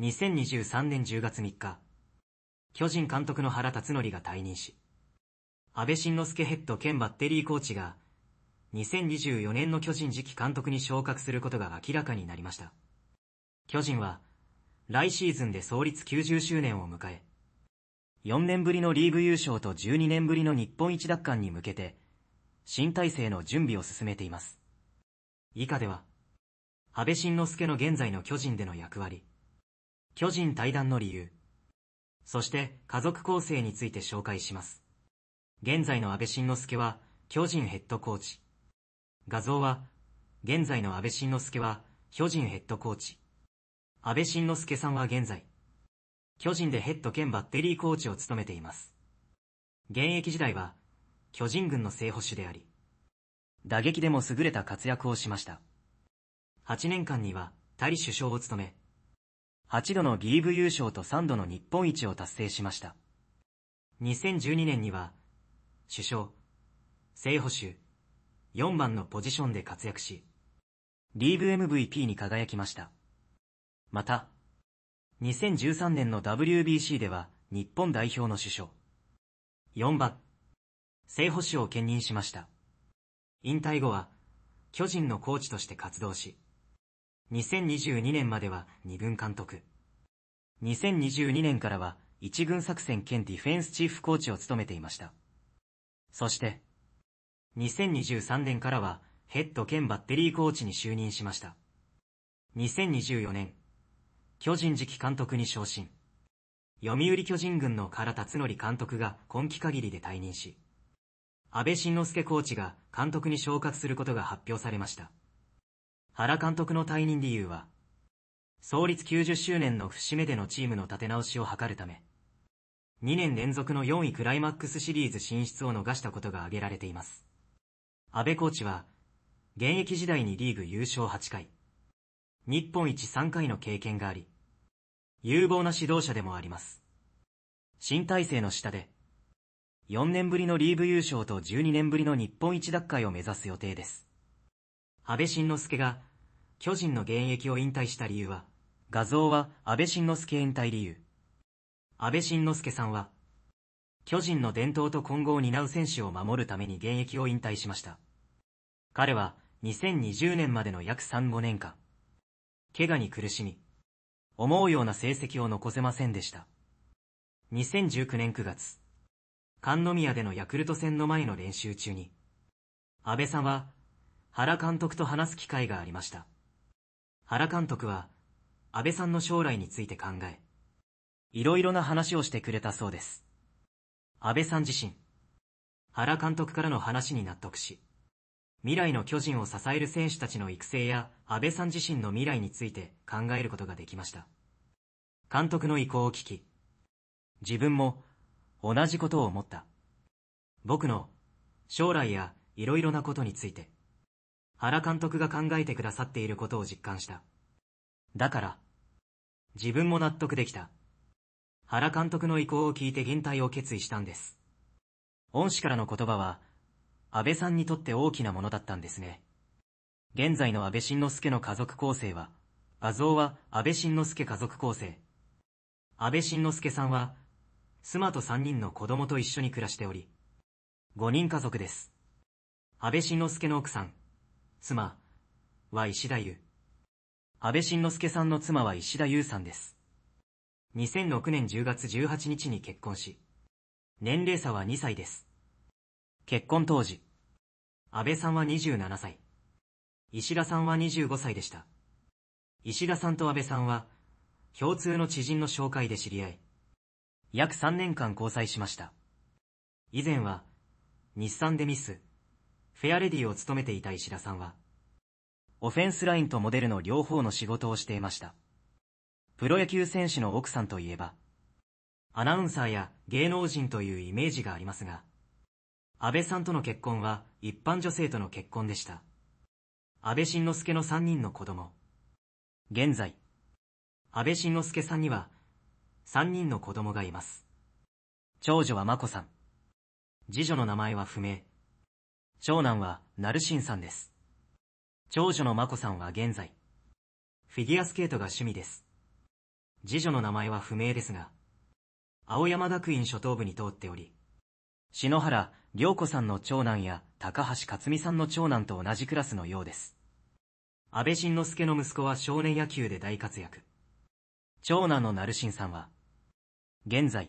2023年10月3日、巨人監督の原辰徳が退任し、安倍晋之助ヘッド兼バッテリーコーチが、2024年の巨人次期監督に昇格することが明らかになりました。巨人は、来シーズンで創立90周年を迎え、4年ぶりのリーグ優勝と12年ぶりの日本一奪還に向けて、新体制の準備を進めています。以下では、安倍晋之助の現在の巨人での役割、巨人対談の理由、そして家族構成について紹介します。現在の安倍晋之助は、巨人ヘッドコーチ。画像は、現在の安倍晋之助は、巨人ヘッドコーチ。安倍晋之助さんは現在、巨人でヘッド兼バッテリーコーチを務めています。現役時代は、巨人軍の正捕手であり、打撃でも優れた活躍をしました。8年間には、タリ首相を務め、8度のリーグ優勝と3度の日本一を達成しました。2012年には、首相、正捕手、4番のポジションで活躍し、リーグ MVP に輝きました。また、2013年の WBC では日本代表の首相、4番、正捕手を兼任しました。引退後は、巨人のコーチとして活動し、2022年までは2軍監督。2022年からは1軍作戦兼ディフェンスチーフコーチを務めていました。そして、2023年からはヘッド兼バッテリーコーチに就任しました。2024年、巨人次期監督に昇進。読売巨人軍の唐辰則監督が今季限りで退任し、安倍晋之助コーチが監督に昇格することが発表されました。原監督の退任理由は、創立90周年の節目でのチームの立て直しを図るため、2年連続の4位クライマックスシリーズ進出を逃したことが挙げられています。安倍コーチは、現役時代にリーグ優勝8回、日本一3回の経験があり、有望な指導者でもあります。新体制の下で、4年ぶりのリーグ優勝と12年ぶりの日本一奪回を目指す予定です。安倍晋之助が、巨人の現役を引退した理由は、画像は安倍晋之助引退理由。安倍晋之助さんは、巨人の伝統と今後を担う選手を守るために現役を引退しました。彼は、2020年までの約3、5年間、怪我に苦しみ、思うような成績を残せませんでした。2019年9月、神宮でのヤクルト戦の前の練習中に、安倍さんは、原監督と話す機会がありました。原監督は、安倍さんの将来について考え、いろいろな話をしてくれたそうです。安倍さん自身、原監督からの話に納得し、未来の巨人を支える選手たちの育成や安倍さん自身の未来について考えることができました。監督の意向を聞き、自分も同じことを思った。僕の将来やいろいろなことについて。原監督が考えてくださっていることを実感した。だから、自分も納得できた。原監督の意向を聞いて引退を決意したんです。恩師からの言葉は、安倍さんにとって大きなものだったんですね。現在の安倍晋之助の家族構成は、画像は安倍晋之助家族構成。安倍晋之助さんは、妻と三人の子供と一緒に暮らしており、五人家族です。安倍晋之助の奥さん、妻は石田優。安倍晋之助さんの妻は石田優さんです。2006年10月18日に結婚し、年齢差は2歳です。結婚当時、安倍さんは27歳、石田さんは25歳でした。石田さんと安倍さんは、共通の知人の紹介で知り合い、約3年間交際しました。以前は、日産デミス、フェアレディを務めていた石田さんは、オフェンスラインとモデルの両方の仕事をしていました。プロ野球選手の奥さんといえば、アナウンサーや芸能人というイメージがありますが、安倍さんとの結婚は一般女性との結婚でした。安倍晋之助の3人の子供。現在、安倍晋之助さんには3人の子供がいます。長女は眞子さん。次女の名前は不明。長男は、ナルシンさんです。長女のマコさんは現在、フィギュアスケートが趣味です。次女の名前は不明ですが、青山学院初等部に通っており、篠原良子さんの長男や高橋克美さんの長男と同じクラスのようです。安倍晋之助の息子は少年野球で大活躍。長男のナルシンさんは、現在、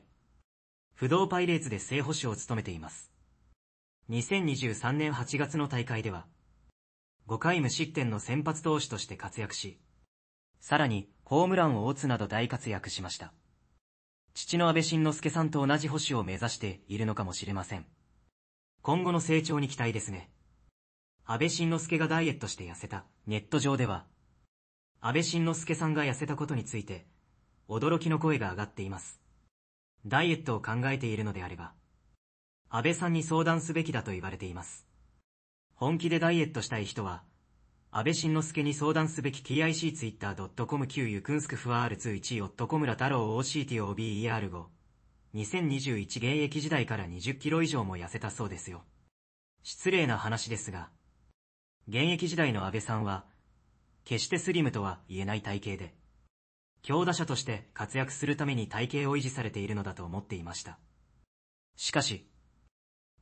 不動パイレーツで正捕手を務めています。2023年8月の大会では、5回無失点の先発投手として活躍し、さらにホームランを打つなど大活躍しました。父の安倍晋之助さんと同じ星を目指しているのかもしれません。今後の成長に期待ですね。安倍晋之助がダイエットして痩せたネット上では、安倍晋之助さんが痩せたことについて、驚きの声が上がっています。ダイエットを考えているのであれば、安倍さんに相談すべきだと言われています。本気でダイエットしたい人は、安倍晋之助に相談すべき tic.twitter.com 旧ゆくんすくふわ R21 位夫小村太郎 OCTOBER5。2021現役時代から20キロ以上も痩せたそうですよ。失礼な話ですが、現役時代の安倍さんは、決してスリムとは言えない体型で、強打者として活躍するために体型を維持されているのだと思っていました。しかし、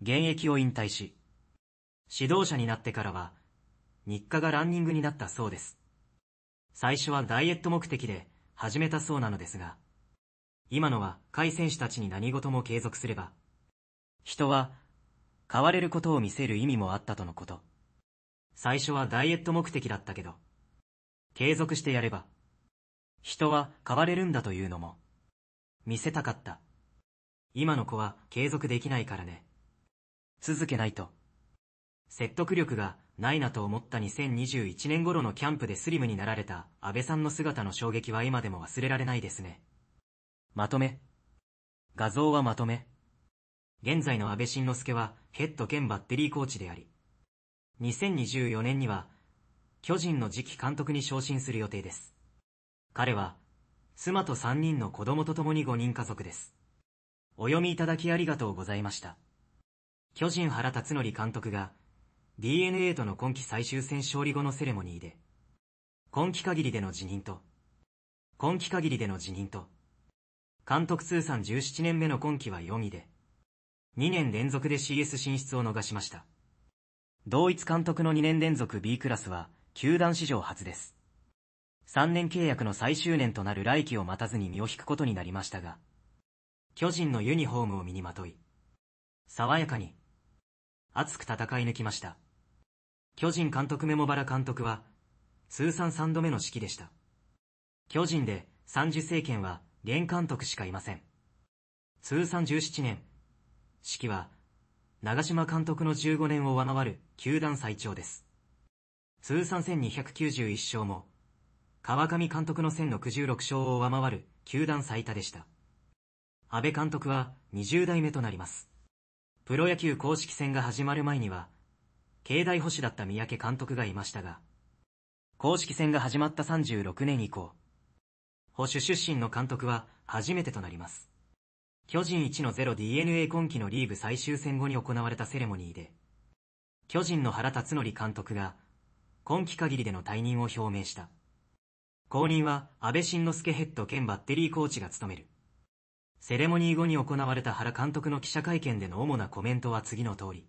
現役を引退し、指導者になってからは、日課がランニングになったそうです。最初はダイエット目的で始めたそうなのですが、今のは海選手たちに何事も継続すれば、人は変われることを見せる意味もあったとのこと。最初はダイエット目的だったけど、継続してやれば、人は変われるんだというのも、見せたかった。今の子は継続できないからね。続けないと。説得力がないなと思った2021年頃のキャンプでスリムになられた安倍さんの姿の衝撃は今でも忘れられないですね。まとめ。画像はまとめ。現在の安倍晋之助はヘッド兼バッテリーコーチであり、2024年には巨人の次期監督に昇進する予定です。彼は、妻と3人の子供と共に5人家族です。お読みいただきありがとうございました。巨人原辰則監督が DNA との今季最終戦勝利後のセレモニーで、今季限りでの辞任と、今季限りでの辞任と、監督通算17年目の今季は4位で、2年連続で CS 進出を逃しました。同一監督の2年連続 B クラスは、球団史上初です。3年契約の最終年となる来季を待たずに身を引くことになりましたが、巨人のユニフォームを身にまとい、爽やかに、熱く戦い抜きました。巨人監督メモバラ監督は、通算3度目の指揮でした。巨人で30政権は原監督しかいません。通算17年、指揮は、長島監督の15年を上回る球団最長です。通算1291勝も、川上監督の1066勝を上回る球団最多でした。安倍監督は20代目となります。プロ野球公式戦が始まる前には、経内保守だった三宅監督がいましたが、公式戦が始まった36年以降、保守出身の監督は初めてとなります。巨人1の 0DNA 今季のリーグ最終戦後に行われたセレモニーで、巨人の原辰則監督が、今季限りでの退任を表明した。後任は安倍晋之助ヘッド兼バッテリーコーチが務める。セレモニー後に行われた原監督の記者会見での主なコメントは次の通り。